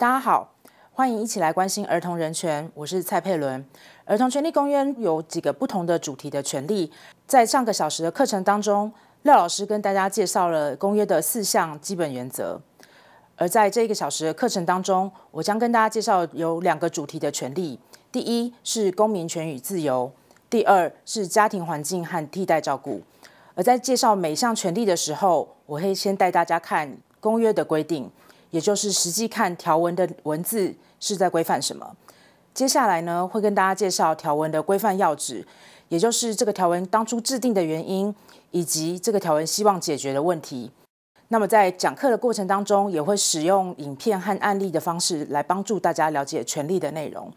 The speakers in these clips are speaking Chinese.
大家好，欢迎一起来关心儿童人权。我是蔡佩伦。儿童权利公约有几个不同的主题的权利。在上个小时的课程当中，廖老师跟大家介绍了公约的四项基本原则。而在这一个小时的课程当中，我将跟大家介绍有两个主题的权利。第一是公民权与自由，第二是家庭环境和替代照顾。而在介绍每项权利的时候，我会先带大家看公约的规定。也就是实际看条文的文字是在规范什么。接下来呢，会跟大家介绍条文的规范要旨，也就是这个条文当初制定的原因，以及这个条文希望解决的问题。那么在讲课的过程当中，也会使用影片和案例的方式来帮助大家了解权利的内容。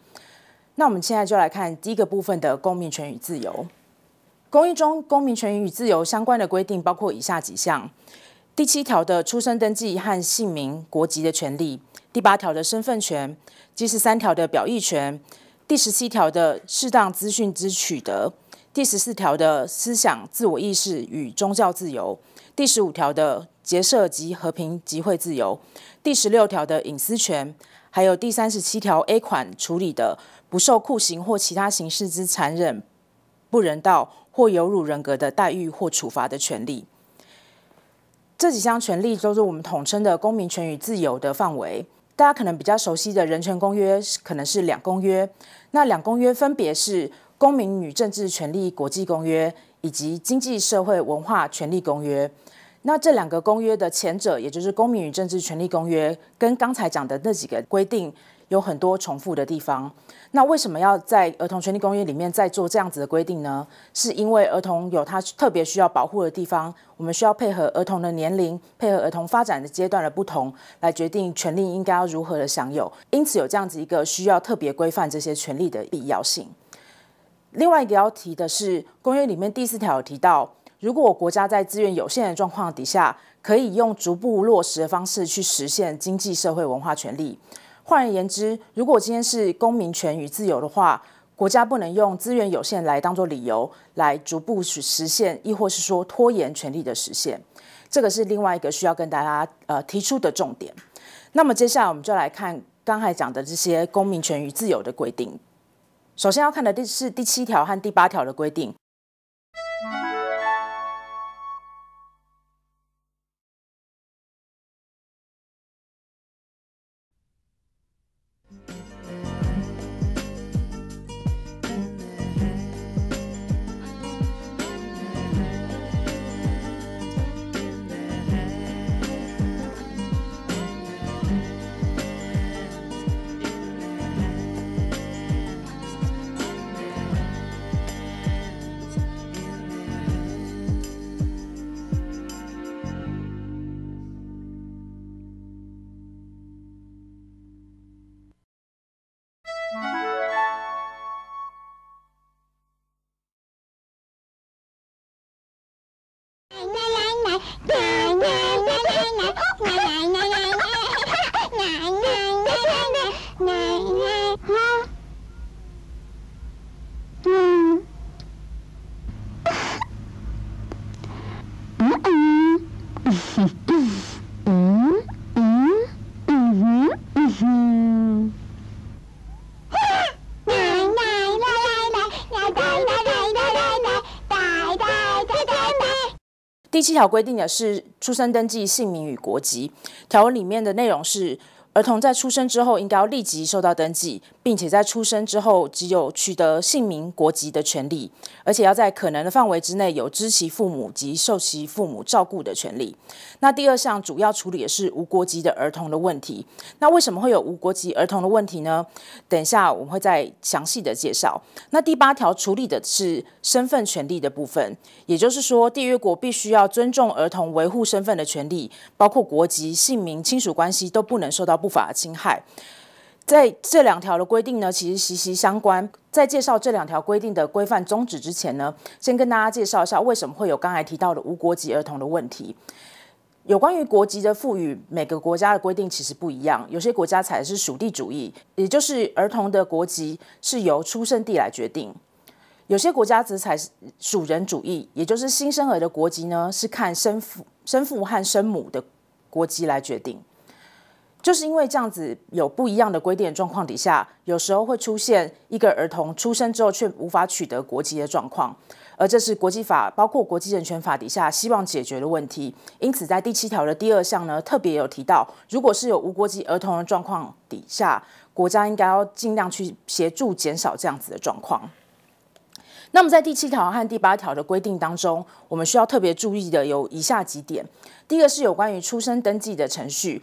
那我们现在就来看第一个部分的公民权与自由。公益中公民权与自由相关的规定包括以下几项。第七条的出生登记和姓名、国籍的权利；第八条的身份权；第十三条的表意权；第十七条的适当资讯之取得；第十四条的思想、自我意识与宗教自由；第十五条的结社及和平集会自由；第十六条的隐私权；还有第三十七条 A 款处理的不受酷刑或其他形式之残忍、不人道或有辱人格的待遇或处罚的权利。这几项权利都是我们统称的公民权与自由的范围。大家可能比较熟悉的人权公约，可能是两公约。那两公约分别是《公民与政治权利国际公约》以及《经济社会文化权利公约》。那这两个公约的前者，也就是《公民与政治权利公约》，跟刚才讲的那几个规定。有很多重复的地方，那为什么要在儿童权利公约里面再做这样子的规定呢？是因为儿童有他特别需要保护的地方，我们需要配合儿童的年龄，配合儿童发展的阶段的不同，来决定权利应该要如何的享有。因此有这样子一个需要特别规范这些权利的必要性。另外一个要提的是，公约里面第四条有提到，如果国家在资源有限的状况底下，可以用逐步落实的方式去实现经济社会文化权利。换而言之，如果今天是公民权与自由的话，国家不能用资源有限来当做理由，来逐步去实现，亦或是说拖延权利的实现，这个是另外一个需要跟大家呃提出的重点。那么接下来我们就来看刚才讲的这些公民权与自由的规定。首先要看的第是第七条和第八条的规定。第七条规定的是出生登记姓名与国籍。条文里面的内容是，儿童在出生之后应该要立即受到登记。并且在出生之后，只有取得姓名、国籍的权利，而且要在可能的范围之内有知其父母及受其父母照顾的权利。那第二项主要处理的是无国籍的儿童的问题。那为什么会有无国籍儿童的问题呢？等一下我们会再详细的介绍。那第八条处理的是身份权利的部分，也就是说，缔约国必须要尊重儿童维护身份的权利，包括国籍、姓名、亲属关系都不能受到不法的侵害。在这两条的规定呢，其实息息相关。在介绍这两条规定的规范宗旨之前呢，先跟大家介绍一下为什么会有刚才提到的无国籍儿童的问题。有关于国籍的赋予，每个国家的规定其实不一样。有些国家的是属地主义，也就是儿童的国籍是由出生地来决定；有些国家则采属人主义，也就是新生儿的国籍呢是看生父、生父和生母的国籍来决定。就是因为这样子有不一样的规定，状况底下，有时候会出现一个儿童出生之后却无法取得国籍的状况，而这是国际法，包括国际人权法底下希望解决的问题。因此，在第七条的第二项呢，特别有提到，如果是有无国籍儿童的状况底下，国家应该要尽量去协助减少这样子的状况。那么，在第七条和第八条的规定当中，我们需要特别注意的有以下几点：第一个是有关于出生登记的程序。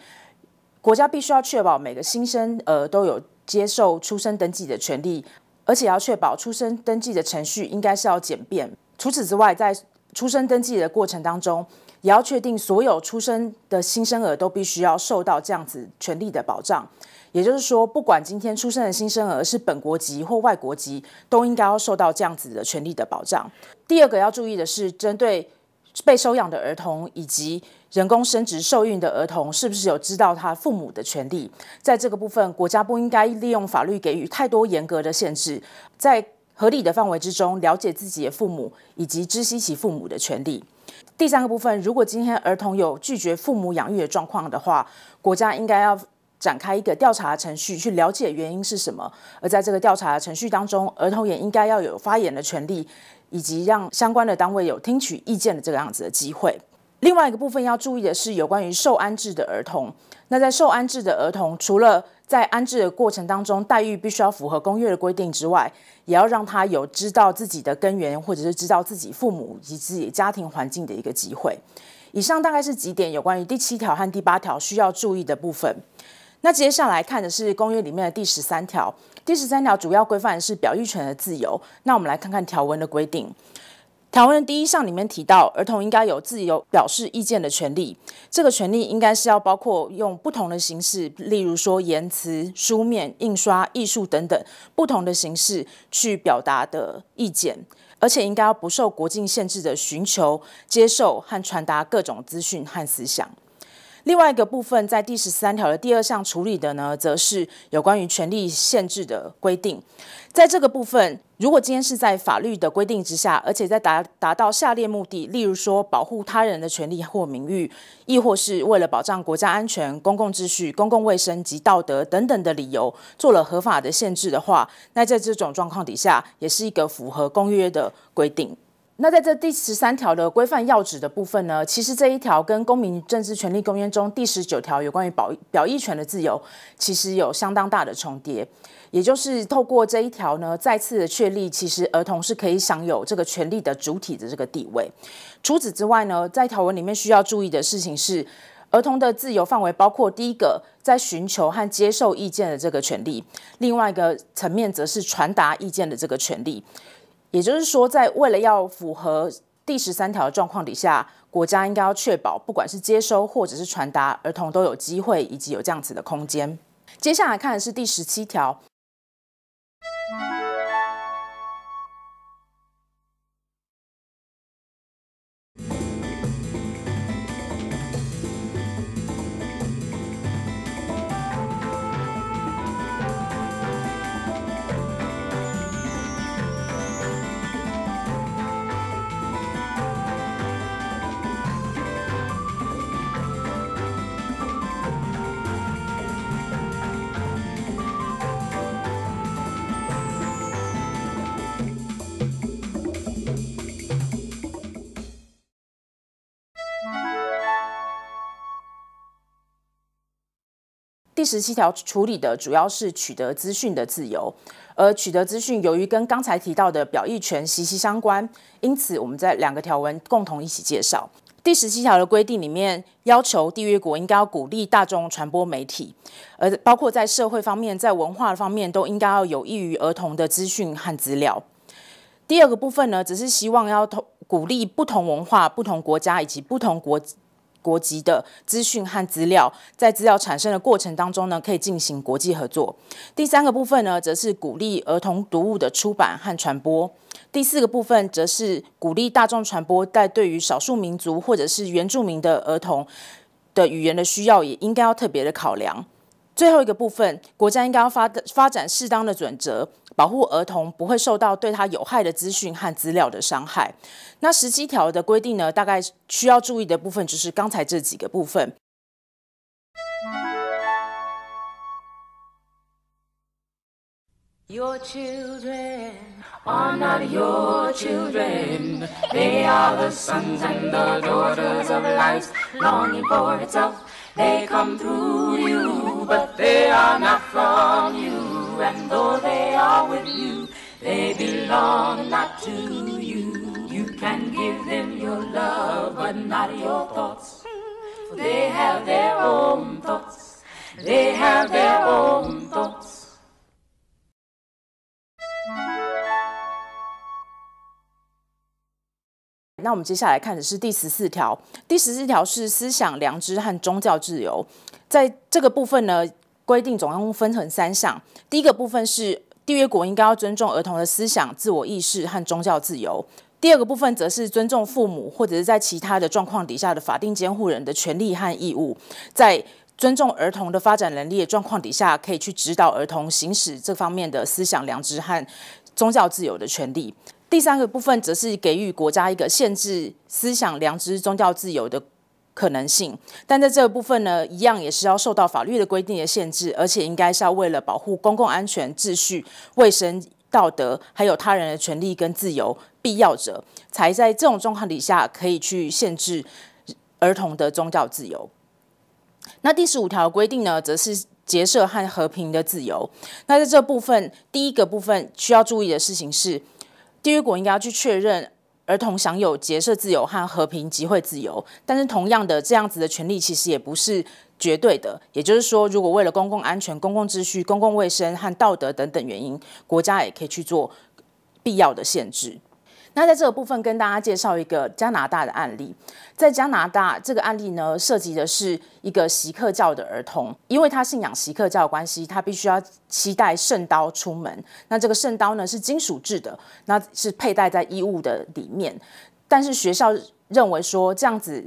国家必须要确保每个新生儿都有接受出生登记的权利，而且要确保出生登记的程序应该是要简便。除此之外，在出生登记的过程当中，也要确定所有出生的新生儿都必须要受到这样子权利的保障。也就是说，不管今天出生的新生儿是本国籍或外国籍，都应该要受到这样子的权利的保障。第二个要注意的是，针对被收养的儿童以及。人工生殖受孕的儿童是不是有知道他父母的权利？在这个部分，国家不应该利用法律给予太多严格的限制，在合理的范围之中了解自己的父母以及知悉其父母的权利。第三个部分，如果今天儿童有拒绝父母养育的状况的话，国家应该要展开一个调查程序去了解原因是什么。而在这个调查程序当中，儿童也应该要有发言的权利，以及让相关的单位有听取意见的这个样子的机会。另外一个部分要注意的是，有关于受安置的儿童。那在受安置的儿童，除了在安置的过程当中待遇必须要符合公约的规定之外，也要让他有知道自己的根源，或者是知道自己父母以及自己家庭环境的一个机会。以上大概是几点有关于第七条和第八条需要注意的部分。那接下来看的是公约里面的第十三条。第十三条主要规范的是表意权的自由。那我们来看看条文的规定。台湾的第一项里面提到，儿童应该有自由表示意见的权利。这个权利应该是要包括用不同的形式，例如说言辞、书面、印刷、艺术等等不同的形式去表达的意见，而且应该要不受国境限制的寻求、接受和传达各种资讯和思想。另外一个部分，在第十三条的第二项处理的呢，则是有关于权利限制的规定。在这个部分，如果今天是在法律的规定之下，而且在达达到下列目的，例如说保护他人的权利或名誉，亦或是为了保障国家安全、公共秩序、公共卫生及道德等等的理由，做了合法的限制的话，那在这种状况底下，也是一个符合公约的规定。那在这第十三条的规范要旨的部分呢，其实这一条跟《公民政治权利公约》中第十九条有关于表表意权的自由，其实有相当大的重叠。也就是透过这一条呢，再次的确立，其实儿童是可以享有这个权利的主体的这个地位。除此之外呢，在条文里面需要注意的事情是，儿童的自由范围包括第一个，在寻求和接受意见的这个权利；另外一个层面则是传达意见的这个权利。也就是说，在为了要符合第十三条的状况底下，国家应该要确保，不管是接收或者是传达，儿童都有机会，以及有这样子的空间。接下来看的是第十七条。第十七条处理的主要是取得资讯的自由，而取得资讯由于跟刚才提到的表意权息息相关，因此我们在两个条文共同一起介绍。第十七条的规定里面要求缔约国应该要鼓励大众传播媒体，而包括在社会方面、在文化方面，都应该要有益于儿童的资讯和资料。第二个部分呢，只是希望要同鼓励不同文化、不同国家以及不同国。国籍的资讯和资料，在资料产生的过程当中呢，可以进行国际合作。第三个部分呢，则是鼓励儿童读物的出版和传播。第四个部分，则是鼓励大众传播，在对于少数民族或者是原住民的儿童的语言的需要，也应该要特别的考量。最后一个部分，国家应该要发发展适当的准则，保护儿童不会受到对他有害的资讯和资料的伤害。那十七条的规定呢？大概需要注意的部分就是刚才这几个部分。They come through you, but they are not from you. And though they are with you, they belong not to you. You can give them your love, but not your thoughts. For they have their own thoughts. They have their own thoughts. 那我们接下来看的是第十四条。第十四条是思想、良知和宗教自由。在这个部分呢，规定总共分成三项。第一个部分是缔约国应该要尊重儿童的思想、自我意识和宗教自由。第二个部分则是尊重父母或者是在其他的状况底下的法定监护人的权利和义务。在尊重儿童的发展能力状况底下，可以去指导儿童行使这方面的思想、良知和宗教自由的权利。第三个部分则是给予国家一个限制思想、良知、宗教自由的可能性，但在这部分呢，一样也是要受到法律的规定的限制，而且应该是要为了保护公共安全、秩序、卫生、道德，还有他人的权利跟自由，必要者才在这种状况底下可以去限制儿童的宗教自由。那第十五条规定呢，则是结社和和平的自由。那在这部分，第一个部分需要注意的事情是。地狱国应该要去确认儿童享有结社自由和和平集会自由，但是同样的，这样子的权利其实也不是绝对的。也就是说，如果为了公共安全、公共秩序、公共卫生和道德等等原因，国家也可以去做必要的限制。那在这个部分跟大家介绍一个加拿大的案例，在加拿大这个案例呢涉及的是一个习克教的儿童，因为他信仰习克教的关系，他必须要期待圣刀出门。那这个圣刀呢是金属制的，那是佩戴在衣物的里面。但是学校认为说，这样子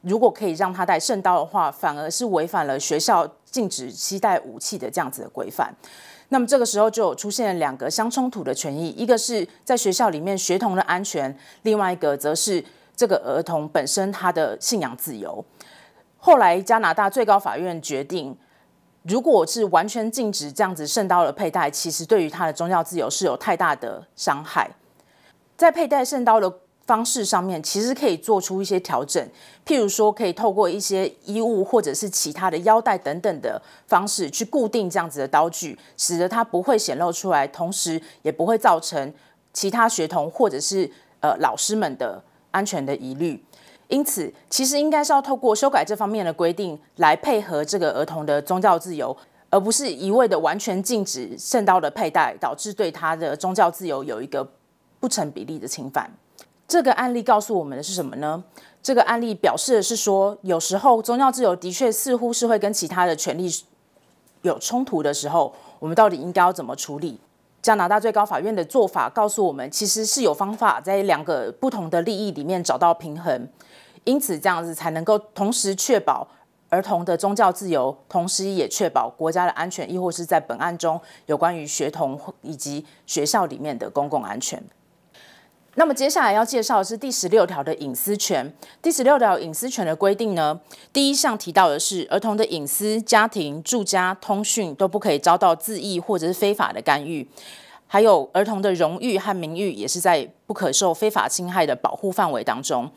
如果可以让他带圣刀的话，反而是违反了学校禁止携带武器的这样子的规范。那么这个时候就出现了两个相冲突的权益，一个是在学校里面学童的安全，另外一个则是这个儿童本身他的信仰自由。后来加拿大最高法院决定，如果是完全禁止这样子圣刀的佩戴，其实对于他的宗教自由是有太大的伤害，在佩戴圣刀的。方式上面其实可以做出一些调整，譬如说可以透过一些衣物或者是其他的腰带等等的方式去固定这样子的刀具，使得它不会显露出来，同时也不会造成其他学童或者是呃老师们的安全的疑虑。因此，其实应该是要透过修改这方面的规定来配合这个儿童的宗教自由，而不是一味的完全禁止圣刀的佩戴，导致对他的宗教自由有一个不成比例的侵犯。这个案例告诉我们的是什么呢？这个案例表示的是说，有时候宗教自由的确似乎是会跟其他的权利有冲突的时候，我们到底应该要怎么处理？加拿大最高法院的做法告诉我们，其实是有方法在两个不同的利益里面找到平衡，因此这样子才能够同时确保儿童的宗教自由，同时也确保国家的安全，亦或是在本案中有关于学童以及学校里面的公共安全。那么接下来要介绍的是第十六条的隐私权。第十六条隐私权的规定呢，第一项提到的是儿童的隐私、家庭、住家、通讯都不可以遭到自意或者是非法的干预，还有儿童的荣誉和名誉也是在不可受非法侵害的保护范围当中。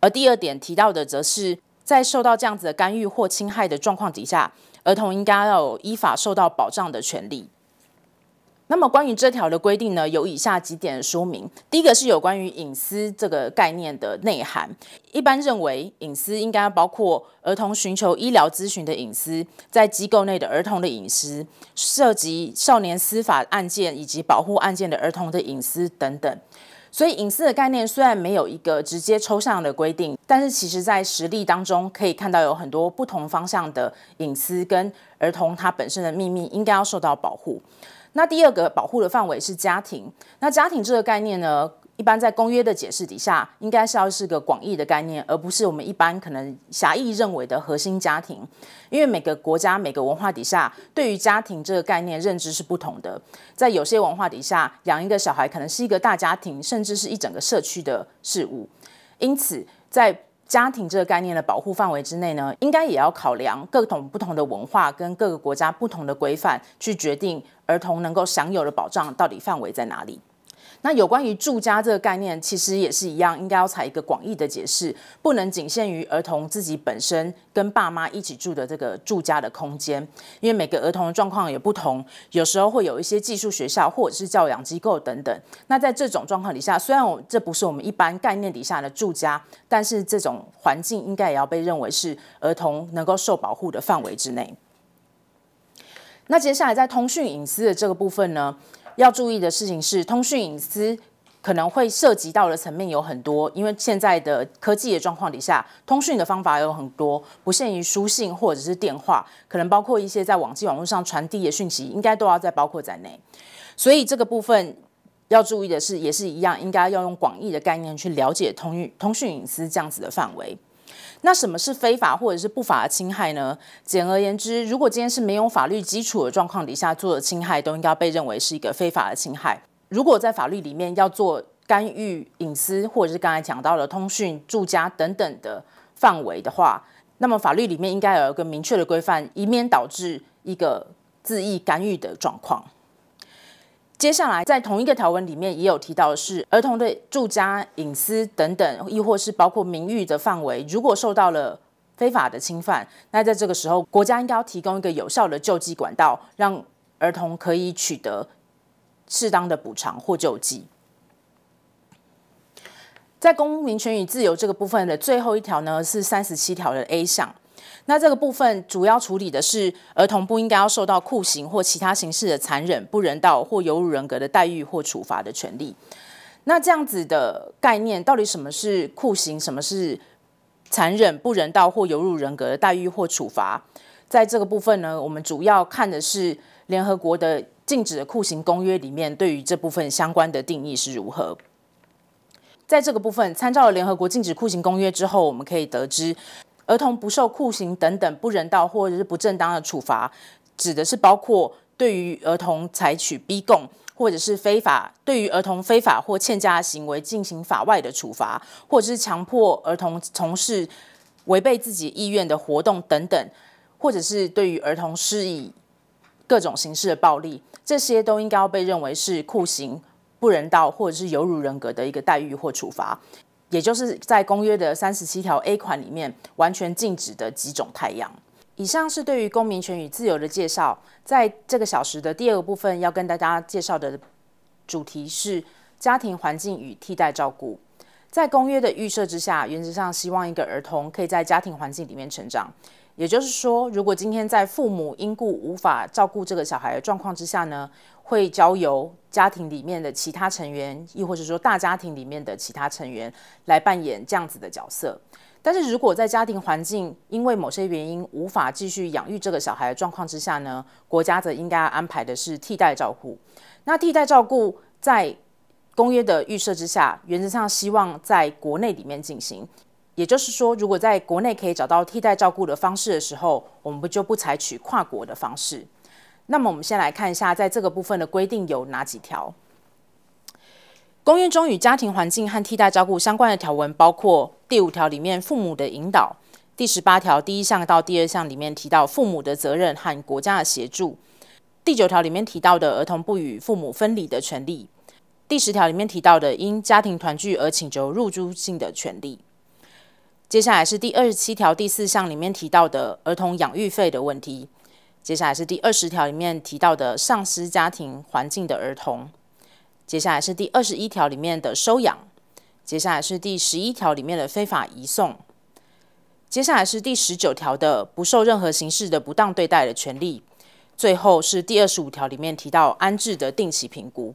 而第二点提到的，则是在受到这样子的干预或侵害的状况底下，儿童应该要有依法受到保障的权利。那么关于这条的规定呢，有以下几点说明。第一个是有关于隐私这个概念的内涵。一般认为，隐私应该包括儿童寻求医疗咨询的隐私，在机构内的儿童的隐私，涉及少年司法案件以及保护案件的儿童的隐私等等。所以，隐私的概念虽然没有一个直接抽象的规定，但是其实在实例当中可以看到有很多不同方向的隐私跟儿童他本身的秘密应该要受到保护。那第二个保护的范围是家庭。那家庭这个概念呢，一般在公约的解释底下，应该是要是个广义的概念，而不是我们一般可能狭义认为的核心家庭。因为每个国家、每个文化底下，对于家庭这个概念认知是不同的。在有些文化底下，养一个小孩可能是一个大家庭，甚至是一整个社区的事物。因此，在家庭这个概念的保护范围之内呢，应该也要考量各种不同的文化跟各个国家不同的规范，去决定。儿童能够享有的保障到底范围在哪里？那有关于住家这个概念，其实也是一样，应该要采一个广义的解释，不能仅限于儿童自己本身跟爸妈一起住的这个住家的空间。因为每个儿童的状况也不同，有时候会有一些寄宿学校或者是教养机构等等。那在这种状况底下，虽然我这不是我们一般概念底下的住家，但是这种环境应该也要被认为是儿童能够受保护的范围之内。那接下来在通讯隐私的这个部分呢，要注意的事情是，通讯隐私可能会涉及到的层面有很多，因为现在的科技的状况底下，通讯的方法有很多，不限于书信或者是电话，可能包括一些在网际网络上传递的讯息，应该都要再包括在内。所以这个部分要注意的是，也是一样，应该要用广义的概念去了解通讯通讯隐私这样子的范围。那什么是非法或者是不法的侵害呢？简而言之，如果今天是没有法律基础的状况底下做的侵害，都应该被认为是一个非法的侵害。如果在法律里面要做干预隐私或者是刚才讲到的通讯、住家等等的范围的话，那么法律里面应该有一个明确的规范，以免导致一个恣意干预的状况。接下来，在同一个条文里面也有提到的是，儿童的住家隐私等等，亦或是包括名誉的范围，如果受到了非法的侵犯，那在这个时候，国家应该要提供一个有效的救济管道，让儿童可以取得适当的补偿或救济。在公民权与自由这个部分的最后一条呢，是三十七条的 A 项。那这个部分主要处理的是儿童不应该要受到酷刑或其他形式的残忍、不人道或有辱人格的待遇或处罚的权利。那这样子的概念，到底什么是酷刑，什么是残忍、不人道或有辱人格的待遇或处罚？在这个部分呢，我们主要看的是联合国的《禁止的酷刑公约》里面对于这部分相关的定义是如何。在这个部分，参照了联合国《禁止酷刑公约》之后，我们可以得知。儿童不受酷刑等等不人道或者是不正当的处罚，指的是包括对于儿童采取逼供，或者是非法对于儿童非法或欠佳的行为进行法外的处罚，或者是强迫儿童从事违背自己意愿的活动等等，或者是对于儿童施以各种形式的暴力，这些都应该要被认为是酷刑、不人道或者是有辱人格的一个待遇或处罚。也就是在公约的三十七条 A 款里面完全禁止的几种太阳。以上是对于公民权与自由的介绍。在这个小时的第二个部分，要跟大家介绍的主题是家庭环境与替代照顾。在公约的预设之下，原则上希望一个儿童可以在家庭环境里面成长。也就是说，如果今天在父母因故无法照顾这个小孩的状况之下呢，会交由家庭里面的其他成员，亦或者说大家庭里面的其他成员来扮演这样子的角色。但是如果在家庭环境因为某些原因无法继续养育这个小孩的状况之下呢，国家则应该安排的是替代照顾。那替代照顾在公约的预设之下，原则上希望在国内里面进行。也就是说，如果在国内可以找到替代照顾的方式的时候，我们不就不采取跨国的方式。那么，我们先来看一下，在这个部分的规定有哪几条？公约中与家庭环境和替代照顾相关的条文包括第五条里面父母的引导，第十八条第一项到第二项里面提到父母的责任和国家的协助，第九条里面提到的儿童不与父母分离的权利，第十条里面提到的因家庭团聚而请求入住性的权利。接下来是第二十七条第四项里面提到的儿童养育费的问题。接下来是第二十条里面提到的丧失家庭环境的儿童。接下来是第二十一条里面的收养。接下来是第十一条里面的非法移送。接下来是第十九条的不受任何形式的不当对待的权利。最后是第二十五条里面提到安置的定期评估。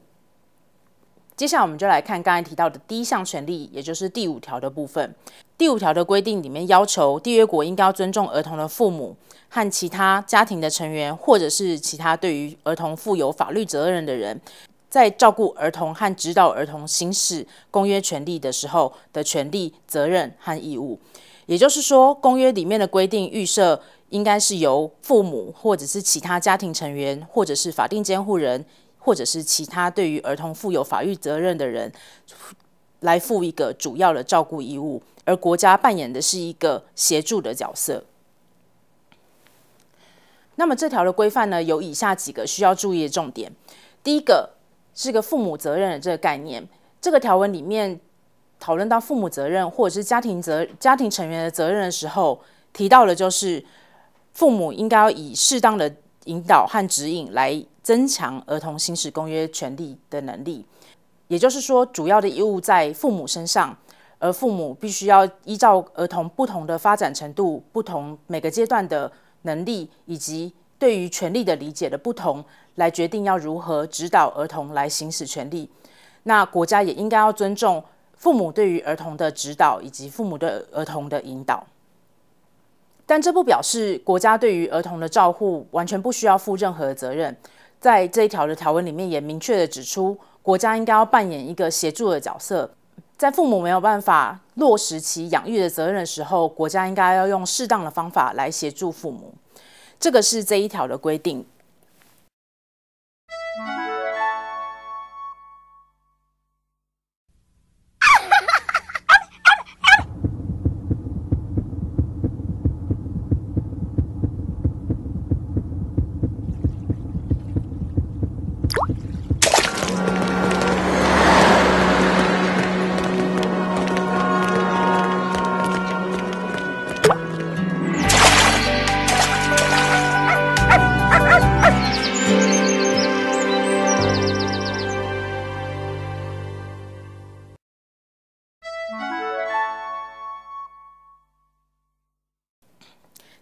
接下来我们就来看刚才提到的第一项权利，也就是第五条的部分。第五条的规定里面要求缔约国应该要尊重儿童的父母和其他家庭的成员，或者是其他对于儿童负有法律责任的人，在照顾儿童和指导儿童行使公约权利的时候的权利、责任和义务。也就是说，公约里面的规定预设应该是由父母或者是其他家庭成员或者是法定监护人。或者是其他对于儿童负有法律责任的人来负一个主要的照顾义务，而国家扮演的是一个协助的角色。那么这条的规范呢，有以下几个需要注意的重点。第一个，是个父母责任的这个概念，这个条文里面讨论到父母责任或者是家庭责家庭成员的责任的时候，提到的就是父母应该要以适当的引导和指引来。增强儿童行使公约权利的能力，也就是说，主要的义务在父母身上，而父母必须要依照儿童不同的发展程度、不同每个阶段的能力以及对于权利的理解的不同，来决定要如何指导儿童来行使权利。那国家也应该要尊重父母对于儿童的指导以及父母对儿童的引导，但这不表示国家对于儿童的照护完全不需要负任何责任。在这一条的条文里面，也明确的指出，国家应该要扮演一个协助的角色，在父母没有办法落实其养育的责任的时候，国家应该要用适当的方法来协助父母，这个是这一条的规定。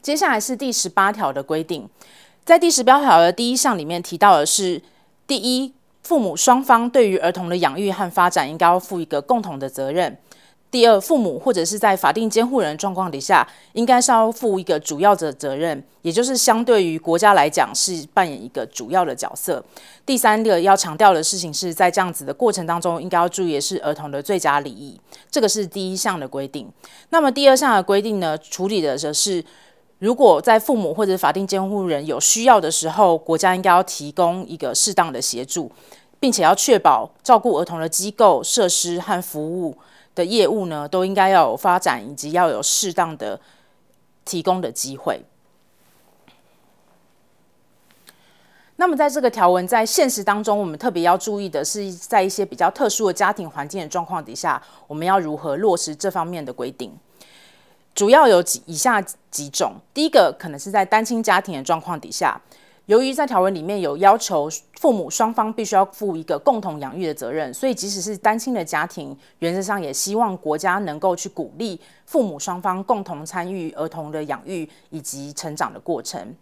接下来是第十八条的规定，在第十八条的第一项里面提到的是：第一，父母双方对于儿童的养育和发展应该要负一个共同的责任；第二，父母或者是在法定监护人状况底下，应该是要负一个主要的责任，也就是相对于国家来讲是扮演一个主要的角色。第三个要强调的事情是在这样子的过程当中，应该要注意的是儿童的最佳利益，这个是第一项的规定。那么第二项的规定呢，处理的则是。如果在父母或者法定监护人有需要的时候，国家应该要提供一个适当的协助，并且要确保照顾儿童的机构、设施和服务的业务呢，都应该要有发展以及要有适当的提供的机会。那么，在这个条文在现实当中，我们特别要注意的是，在一些比较特殊的家庭环境的状况底下，我们要如何落实这方面的规定？主要有几以下几种，第一个可能是在单亲家庭的状况底下，由于在条文里面有要求父母双方必须要负一个共同养育的责任，所以即使是单亲的家庭，原则上也希望国家能够去鼓励父母双方共同参与儿童的养育以及成长的过程。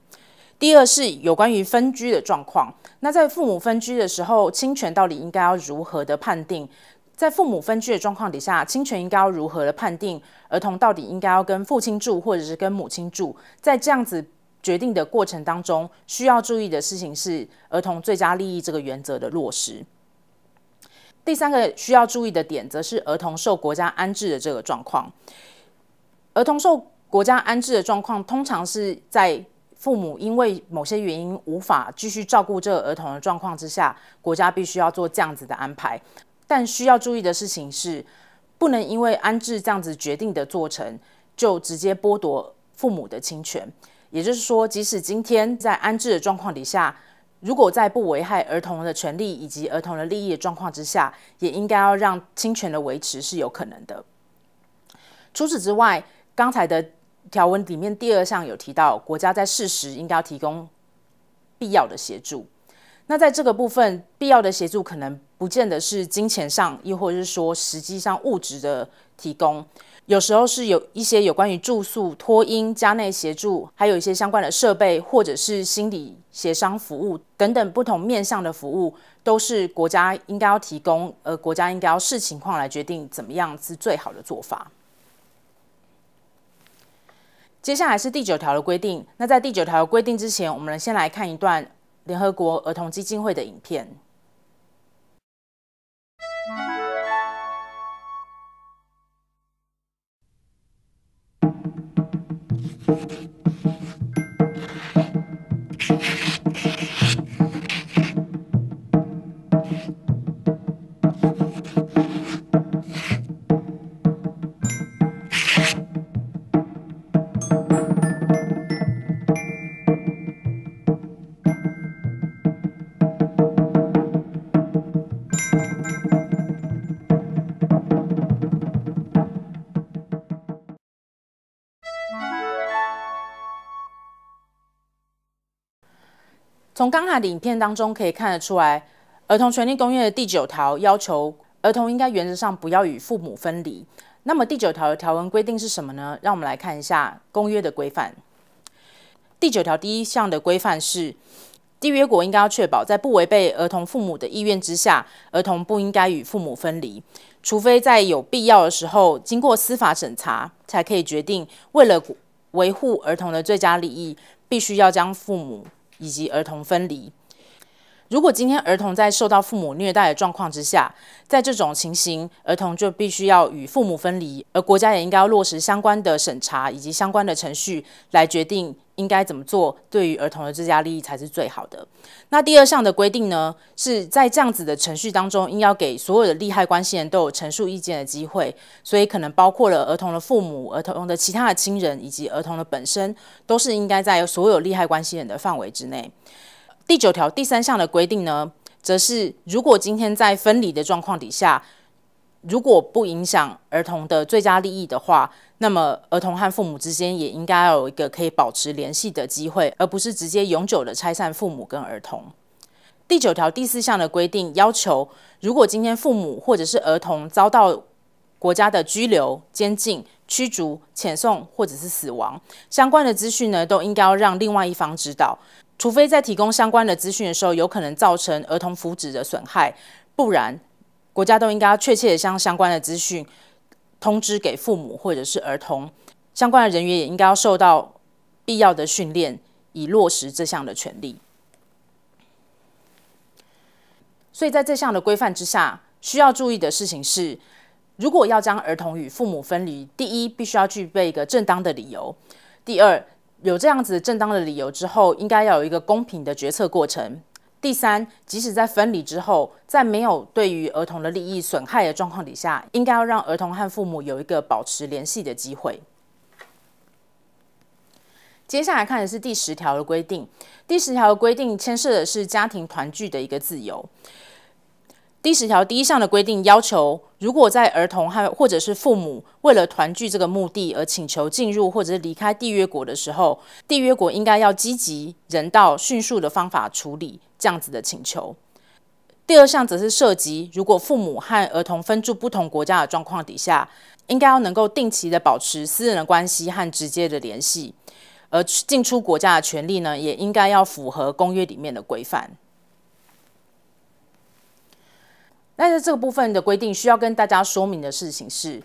第二是有关于分居的状况，那在父母分居的时候，侵权到底应该要如何的判定？在父母分居的状况底下，侵权应该要如何的判定？儿童到底应该要跟父亲住，或者是跟母亲住？在这样子决定的过程当中，需要注意的事情是儿童最佳利益这个原则的落实。第三个需要注意的点，则是儿童受国家安置的这个状况。儿童受国家安置的状况，通常是在父母因为某些原因无法继续照顾这个儿童的状况之下，国家必须要做这样子的安排。但需要注意的事情是，不能因为安置这样子决定的做成，就直接剥夺父母的侵权。也就是说，即使今天在安置的状况底下，如果在不危害儿童的权利以及儿童的利益的状况之下，也应该要让侵权的维持是有可能的。除此之外，刚才的条文里面第二项有提到，国家在事实应该要提供必要的协助。那在这个部分，必要的协助可能。不见得是金钱上，亦或者是说实际上物质的提供，有时候是有一些有关于住宿、托婴、家内协助，还有一些相关的设备，或者是心理协商服务等等不同面向的服务，都是国家应该要提供。而国家应该要视情况来决定怎么样是最好的做法。接下来是第九条的规定。那在第九条规定之前，我们先来看一段联合国儿童基金会的影片。Thank you. 从刚才的影片当中可以看得出来，儿童权利公约的第九条要求儿童应该原则上不要与父母分离。那么第九条的条文规定是什么呢？让我们来看一下公约的规范。第九条第一项的规范是，缔约国应该要确保，在不违背儿童父母的意愿之下，儿童不应该与父母分离，除非在有必要的时候，经过司法审查，才可以决定为了维护儿童的最佳利益，必须要将父母。以及儿童分离。如果今天儿童在受到父母虐待的状况之下，在这种情形，儿童就必须要与父母分离，而国家也应该要落实相关的审查以及相关的程序来决定。应该怎么做？对于儿童的最佳利益才是最好的。那第二项的规定呢，是在这样子的程序当中，应要给所有的利害关系人都有陈述意见的机会，所以可能包括了儿童的父母、儿童的其他的亲人以及儿童的本身，都是应该在所有利害关系人的范围之内。第九条第三项的规定呢，则是如果今天在分离的状况底下，如果不影响儿童的最佳利益的话。那么，儿童和父母之间也应该有一个可以保持联系的机会，而不是直接永久的拆散父母跟儿童。第九条第四项的规定要求，如果今天父母或者是儿童遭到国家的拘留、监禁、驱逐、遣送或者是死亡，相关的资讯呢，都应该要让另外一方知道，除非在提供相关的资讯的时候有可能造成儿童福祉的损害，不然国家都应该要确切的将相关的资讯。通知给父母或者是儿童相关的人员也应该要受到必要的训练，以落实这项的权利。所以，在这项的规范之下，需要注意的事情是：如果要将儿童与父母分离，第一，必须要具备一个正当的理由；第二，有这样子正当的理由之后，应该要有一个公平的决策过程。第三，即使在分离之后，在没有对于儿童的利益损害的状况底下，应该要让儿童和父母有一个保持联系的机会。接下来看的是第十条的规定。第十条的规定牵涉的是家庭团聚的一个自由。第十条第一项的规定要求，如果在儿童和或者是父母为了团聚这个目的而请求进入或者是离开缔约国的时候，缔约国应该要积极、人道、迅速的方法处理这样子的请求。第二项则是涉及，如果父母和儿童分住不同国家的状况底下，应该要能够定期的保持私人的关系和直接的联系，而进出国家的权利呢，也应该要符合公约里面的规范。但是这个部分的规定需要跟大家说明的事情是，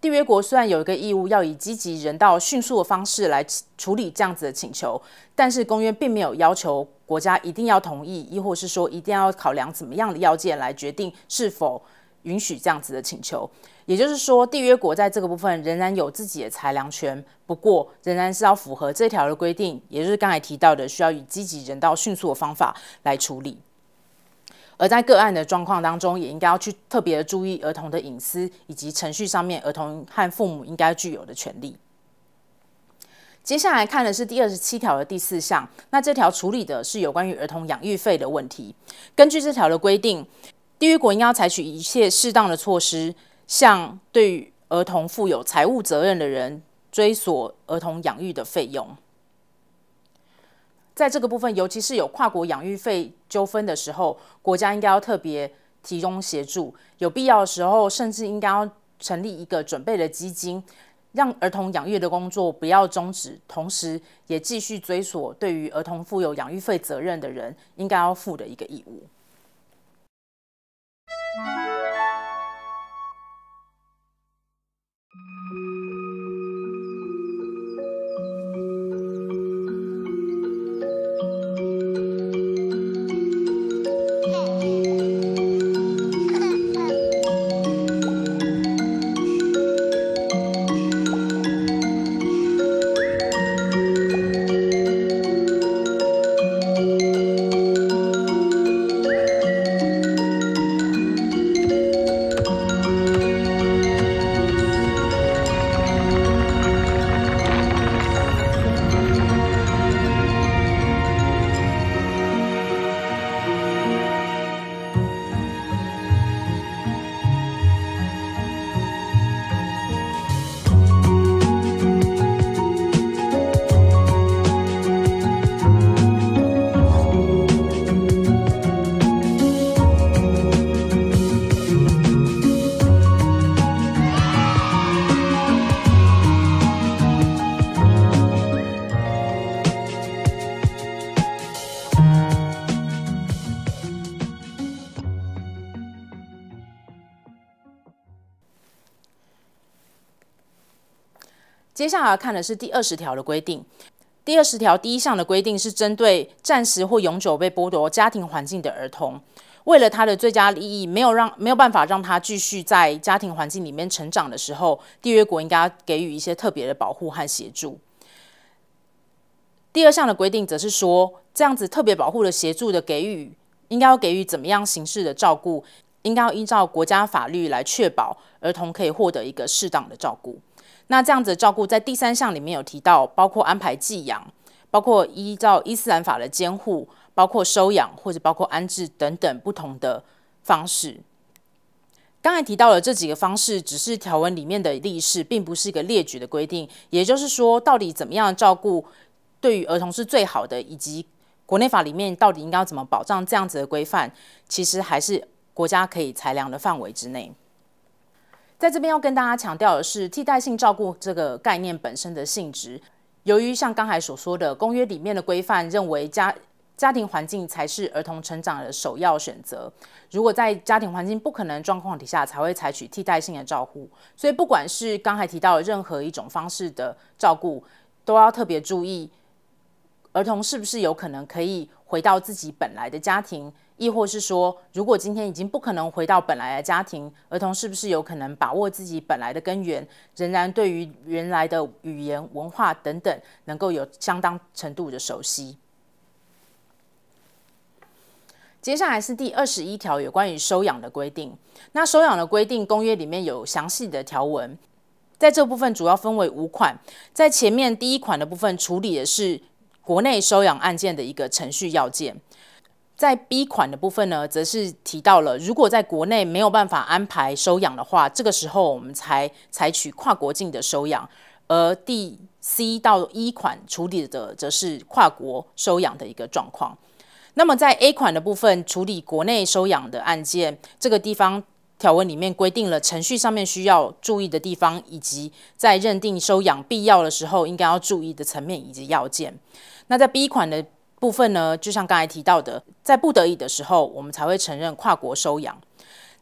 缔约国虽然有一个义务要以积极人道迅速的方式来处理这样子的请求，但是公约并没有要求国家一定要同意，亦或是说一定要考量怎么样的要件来决定是否允许这样子的请求。也就是说，缔约国在这个部分仍然有自己的裁量权，不过仍然是要符合这条的规定，也就是刚才提到的需要以积极人道迅速的方法来处理。而在个案的状况当中，也应该要去特别的注意儿童的隐私以及程序上面儿童和父母应该具有的权利。接下来看的是第二十七条的第四项，那这条处理的是有关于儿童养育费的问题。根据这条的规定，地约国应要采取一切适当的措施，向对儿童负有财务责任的人追索儿童养育的费用。在这个部分，尤其是有跨国养育费纠纷的时候，国家应该要特别提供协助，有必要的时候，甚至应该要成立一个准备的基金，让儿童养育的工作不要终止，同时也继续追索对于儿童负有养育费责任的人应该要负的一个义务。接下来看的是第二十条的规定。第二十条第一项的规定是针对暂时或永久被剥夺家庭环境的儿童，为了他的最佳利益，没有让没有办法让他继续在家庭环境里面成长的时候，缔约国应该给予一些特别的保护和协助。第二项的规定则是说，这样子特别保护的协助的给予，应该要给予怎么样形式的照顾，应该要依照国家法律来确保儿童可以获得一个适当的照顾。那这样子的照顾，在第三项里面有提到，包括安排寄养，包括依照伊斯兰法的监护，包括收养或者包括安置等等不同的方式。刚才提到了这几个方式，只是条文里面的例示，并不是一个列举的规定。也就是说，到底怎么样照顾对于儿童是最好的，以及国内法里面到底应该要怎么保障这样子的规范，其实还是国家可以裁量的范围之内。在这边要跟大家强调的是，替代性照顾这个概念本身的性质。由于像刚才所说的，公约里面的规范认为家家庭环境才是儿童成长的首要选择，如果在家庭环境不可能状况底下，才会采取替代性的照顾。所以，不管是刚才提到的任何一种方式的照顾，都要特别注意儿童是不是有可能可以。回到自己本来的家庭，亦或是说，如果今天已经不可能回到本来的家庭，儿童是不是有可能把握自己本来的根源，仍然对于原来的语言、文化等等，能够有相当程度的熟悉？接下来是第二十一条有关于收养的规定。那收养的规定公约里面有详细的条文，在这部分主要分为五款，在前面第一款的部分处理的是。国内收养案件的一个程序要件，在 B 款的部分呢，则是提到了如果在国内没有办法安排收养的话，这个时候我们才采取跨国境的收养，而第 C 到 E 款处理的则是跨国收养的一个状况。那么在 A 款的部分处理国内收养的案件，这个地方。条文里面规定了程序上面需要注意的地方，以及在认定收养必要的时候应该要注意的层面以及要件。那在 B 款的部分呢，就像刚才提到的，在不得已的时候，我们才会承认跨国收养。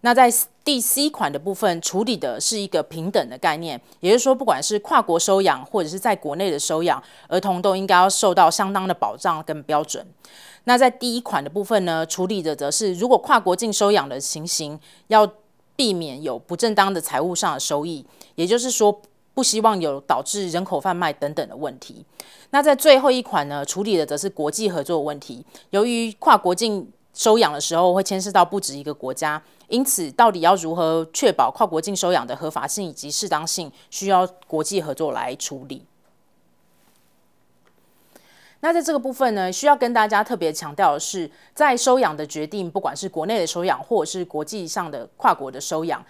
那在第 C 款的部分处理的是一个平等的概念，也就是说，不管是跨国收养或者是在国内的收养，儿童都应该要受到相当的保障跟标准。那在第一款的部分呢，处理的则是如果跨国境收养的情形要。避免有不正当的财务上的收益，也就是说，不希望有导致人口贩卖等等的问题。那在最后一款呢，处理的则是国际合作问题。由于跨国境收养的时候会牵涉到不止一个国家，因此到底要如何确保跨国境收养的合法性以及适当性，需要国际合作来处理。那在这个部分呢，需要跟大家特别强调的是，在收养的决定，不管是国内的收养，或者是国际上的跨国的收养，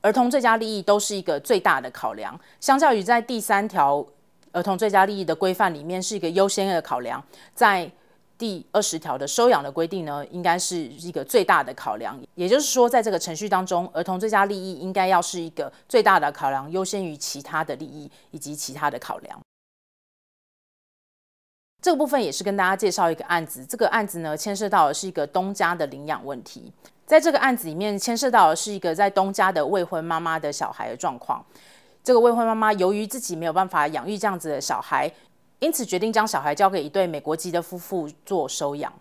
儿童最佳利益都是一个最大的考量。相较于在第三条儿童最佳利益的规范里面是一个优先的考量，在第二十条的收养的规定呢，应该是一个最大的考量。也就是说，在这个程序当中，儿童最佳利益应该要是一个最大的考量，优先于其他的利益以及其他的考量。这个部分也是跟大家介绍一个案子，这个案子呢牵涉到的是一个东家的领养问题，在这个案子里面牵涉到的是一个在东家的未婚妈妈的小孩的状况，这个未婚妈妈由于自己没有办法养育这样子的小孩，因此决定将小孩交给一对美国籍的夫妇做收养，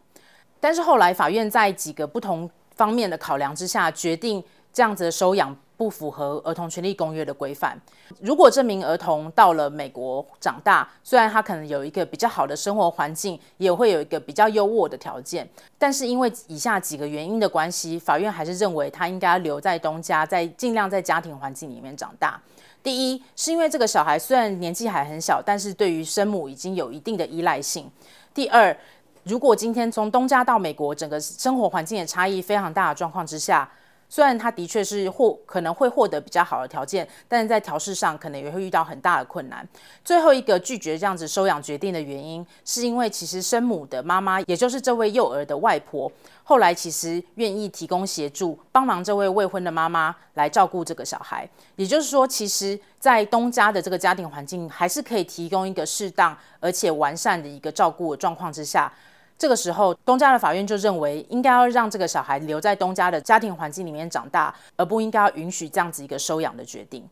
但是后来法院在几个不同方面的考量之下，决定这样子的收养。不符合儿童权利公约的规范。如果这名儿童到了美国长大，虽然他可能有一个比较好的生活环境，也会有一个比较优渥的条件，但是因为以下几个原因的关系，法院还是认为他应该留在东家，在尽量在家庭环境里面长大。第一，是因为这个小孩虽然年纪还很小，但是对于生母已经有一定的依赖性；第二，如果今天从东家到美国，整个生活环境的差异非常大的状况之下。虽然他的确是获可能会获得比较好的条件，但是在调试上可能也会遇到很大的困难。最后一个拒绝这样子收养决定的原因，是因为其实生母的妈妈，也就是这位幼儿的外婆，后来其实愿意提供协助，帮忙这位未婚的妈妈来照顾这个小孩。也就是说，其实在东家的这个家庭环境，还是可以提供一个适当而且完善的一个照顾的状况之下。这个时候，东家的法院就认为，应该要让这个小孩留在东家的家庭环境里面长大，而不应该允许这样子一个收养的决定。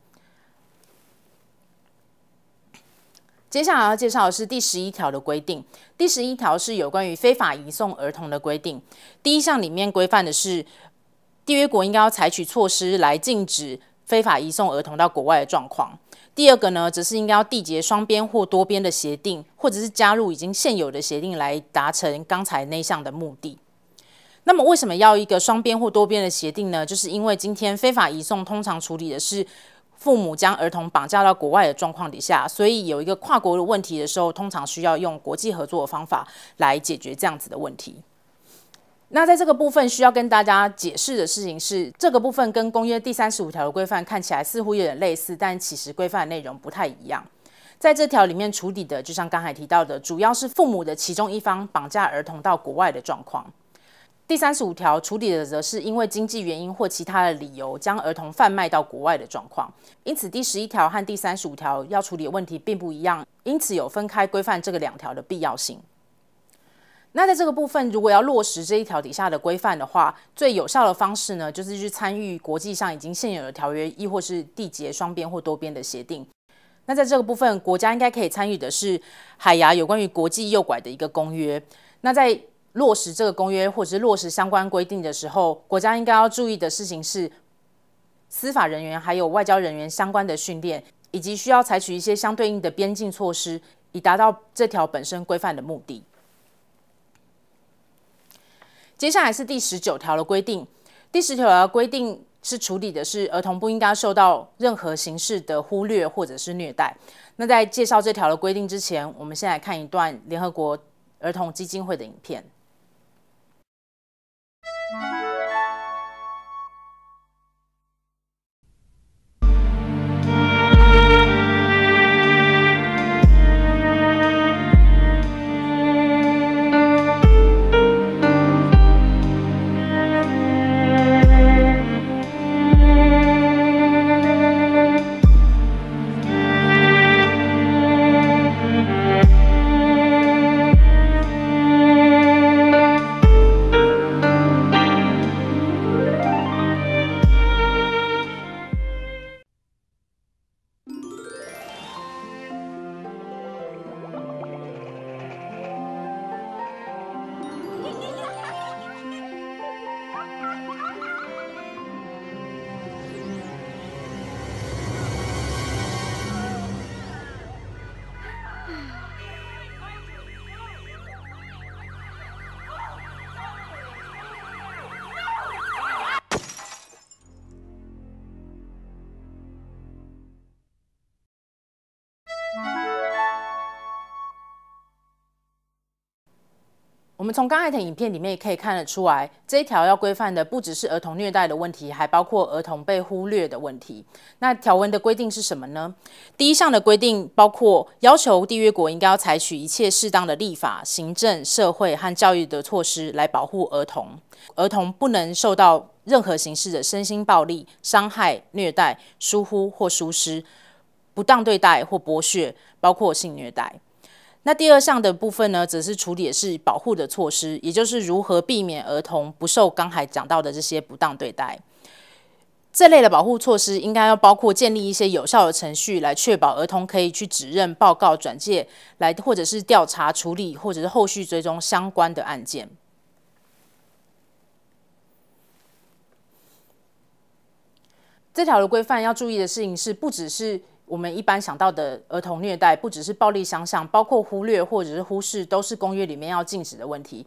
接下来要介绍的是第十一条的规定。第十一条是有关于非法移送儿童的规定。第一项里面规范的是，缔约国应该要采取措施来禁止非法移送儿童到国外的状况。第二个呢，则是应该要缔结双边或多边的协定，或者是加入已经现有的协定，来达成刚才那项的目的。那么，为什么要一个双边或多边的协定呢？就是因为今天非法移送通常处理的是父母将儿童绑架到国外的状况底下，所以有一个跨国的问题的时候，通常需要用国际合作的方法来解决这样子的问题。那在这个部分需要跟大家解释的事情是，这个部分跟公约第三十五条的规范看起来似乎有点类似，但其实规范内容不太一样。在这条里面处理的，就像刚才提到的，主要是父母的其中一方绑架儿童到国外的状况；第三十五条处理的，则是因为经济原因或其他的理由将儿童贩卖到国外的状况。因此，第十一条和第三十五条要处理的问题并不一样，因此有分开规范这个两条的必要性。那在这个部分，如果要落实这一条底下的规范的话，最有效的方式呢，就是去参与国际上已经现有的条约，亦或是缔结双边或多边的协定。那在这个部分，国家应该可以参与的是海牙有关于国际诱拐的一个公约。那在落实这个公约，或者是落实相关规定的时候，国家应该要注意的事情是，司法人员还有外交人员相关的训练，以及需要采取一些相对应的边境措施，以达到这条本身规范的目的。接下来是第十九条的规定。第十条的规定是处理的是儿童不应该受到任何形式的忽略或者是虐待。那在介绍这条的规定之前，我们先来看一段联合国儿童基金会的影片。我们从刚才的影片里面也可以看得出来，这条要规范的不只是儿童虐待的问题，还包括儿童被忽略的问题。那条文的规定是什么呢？第一项的规定包括要求缔约国应该要采取一切适当的立法、行政、社会和教育的措施来保护儿童。儿童不能受到任何形式的身心暴力、伤害、虐待、疏忽或疏失、不当对待或剥削，包括性虐待。那第二项的部分呢，则是处理的是保护的措施，也就是如何避免儿童不受刚才讲到的这些不当对待。这类的保护措施应该要包括建立一些有效的程序，来确保儿童可以去指认、报告、转介，来或者是调查、处理，或者是后续追踪相关的案件。这条的规范要注意的事情是，不只是。我们一般想到的儿童虐待，不只是暴力相向，包括忽略或者是忽视，都是公约里面要禁止的问题。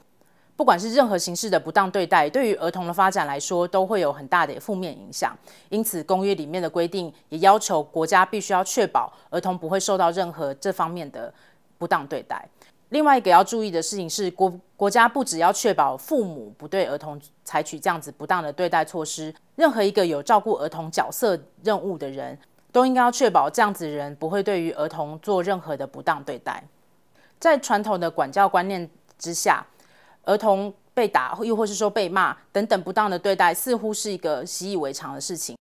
不管是任何形式的不当对待，对于儿童的发展来说，都会有很大的负面影响。因此，公约里面的规定也要求国家必须要确保儿童不会受到任何这方面的不当对待。另外一个要注意的事情是，国国家不只要确保父母不对儿童采取这样子不当的对待措施，任何一个有照顾儿童角色任务的人。都应该要确保这样子人不会对于儿童做任何的不当对待。在传统的管教观念之下，儿童被打又或是说被骂等等不当的对待，似乎是一个习以为常的事情。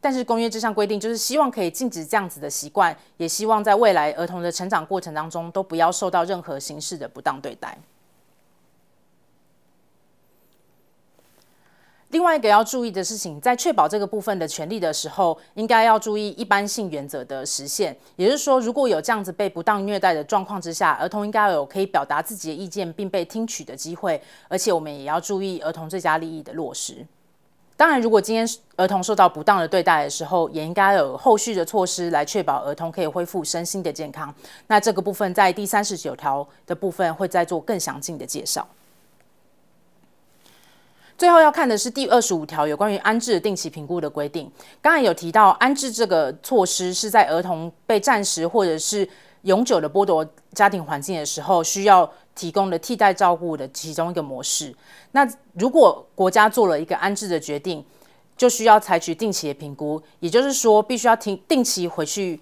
但是公约这项规定就是希望可以禁止这样子的习惯，也希望在未来儿童的成长过程当中都不要受到任何形式的不当对待。另外一个要注意的事情，在确保这个部分的权利的时候，应该要注意一般性原则的实现。也就是说，如果有这样子被不当虐待的状况之下，儿童应该有可以表达自己的意见并被听取的机会。而且，我们也要注意儿童最佳利益的落实。当然，如果今天儿童受到不当的对待的时候，也应该有后续的措施来确保儿童可以恢复身心的健康。那这个部分在第三十九条的部分会再做更详尽的介绍。最后要看的是第二十五条有关于安置定期评估的规定。刚才有提到安置这个措施是在儿童被暂时或者是永久的剥夺家庭环境的时候，需要提供的替代照顾的其中一个模式。那如果国家做了一个安置的决定，就需要采取定期的评估，也就是说，必须要停定期回去。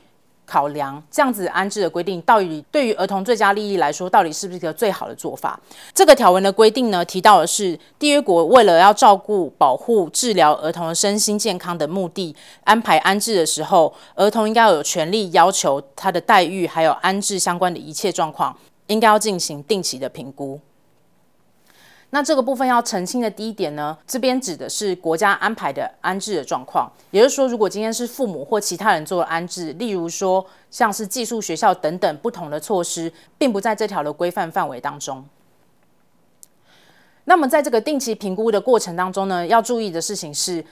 考量这样子安置的规定，到底对于儿童最佳利益来说，到底是不是一个最好的做法？这个条文的规定呢，提到的是，缔约国为了要照顾、保护、治疗儿童身心健康的目的，安排安置的时候，儿童应该有权利要求他的待遇，还有安置相关的一切状况，应该要进行定期的评估。那这个部分要澄清的第一点呢，这边指的是国家安排的安置的状况，也就是说，如果今天是父母或其他人做了安置，例如说像是寄宿学校等等不同的措施，并不在这条的规范范围当中。那么，在这个定期评估的过程当中呢，要注意的事情是，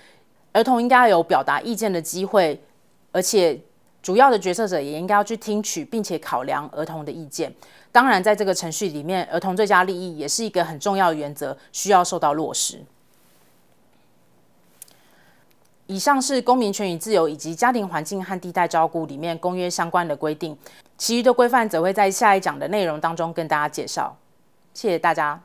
儿童应该有表达意见的机会，而且主要的决策者也应该要去听取并且考量儿童的意见。当然，在这个程序里面，儿童最佳利益也是一个很重要的原则，需要受到落实。以上是公民权与自由以及家庭环境和地带照顾里面公约相关的规定，其余的规范则会在下一讲的内容当中跟大家介绍。谢谢大家。